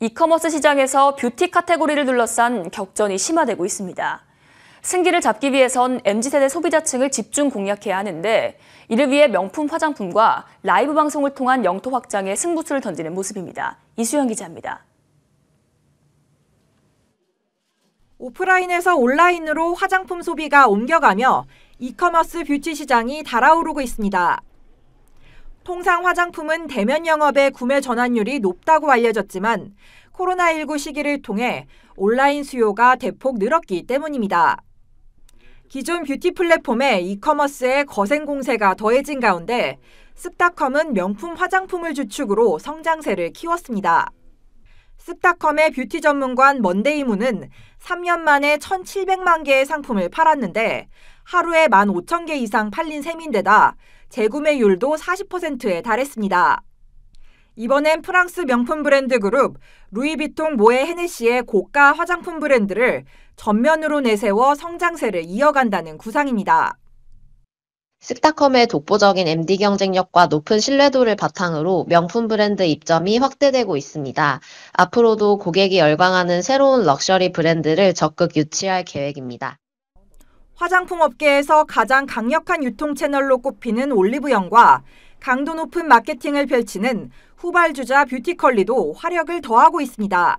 이커머스 시장에서 뷰티 카테고리를 둘러싼 격전이 심화되고 있습니다. 승기를 잡기 위해선 MZ세대 소비자층을 집중 공략해야 하는데 이를 위해 명품 화장품과 라이브 방송을 통한 영토 확장에 승부수를 던지는 모습입니다. 이수영 기자입니다. 오프라인에서 온라인으로 화장품 소비가 옮겨가며 이커머스 뷰티 시장이 달아오르고 있습니다. 통상 화장품은 대면 영업의 구매 전환율이 높다고 알려졌지만 코로나19 시기를 통해 온라인 수요가 대폭 늘었기 때문입니다. 기존 뷰티 플랫폼의 이커머스에 거센 공세가 더해진 가운데 습닷컴은 명품 화장품을 주축으로 성장세를 키웠습니다. 습닷컴의 뷰티 전문관 먼데이문은 3년 만에 1,700만 개의 상품을 팔았는데 하루에 15,000개 이상 팔린 셈인데다 재구매율도 40%에 달했습니다. 이번엔 프랑스 명품 브랜드 그룹 루이비통 모에 헤네시의 고가 화장품 브랜드를 전면으로 내세워 성장세를 이어간다는 구상입니다. 스타컴의 독보적인 MD 경쟁력과 높은 신뢰도를 바탕으로 명품 브랜드 입점이 확대되고 있습니다. 앞으로도 고객이 열광하는 새로운 럭셔리 브랜드를 적극 유치할 계획입니다. 화장품 업계에서 가장 강력한 유통 채널로 꼽히는 올리브영과 강도 높은 마케팅을 펼치는 후발주자 뷰티컬리도 화력을 더하고 있습니다.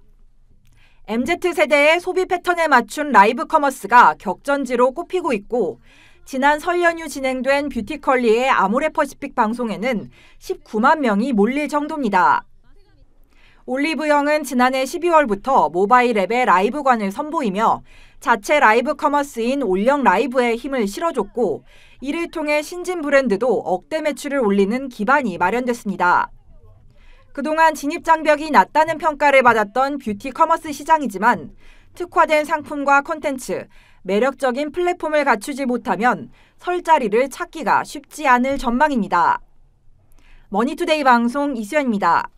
MZ세대의 소비 패턴에 맞춘 라이브 커머스가 격전지로 꼽히고 있고 지난 설 연휴 진행된 뷰티컬리의 아모레퍼시픽 방송에는 19만 명이 몰릴 정도입니다. 올리브영은 지난해 12월부터 모바일 앱의 라이브관을 선보이며 자체 라이브 커머스인 올영 라이브에 힘을 실어줬고 이를 통해 신진 브랜드도 억대 매출을 올리는 기반이 마련됐습니다. 그동안 진입 장벽이 낮다는 평가를 받았던 뷰티 커머스 시장이지만 특화된 상품과 콘텐츠, 매력적인 플랫폼을 갖추지 못하면 설 자리를 찾기가 쉽지 않을 전망입니다. 머니투데이 방송 이수연입니다.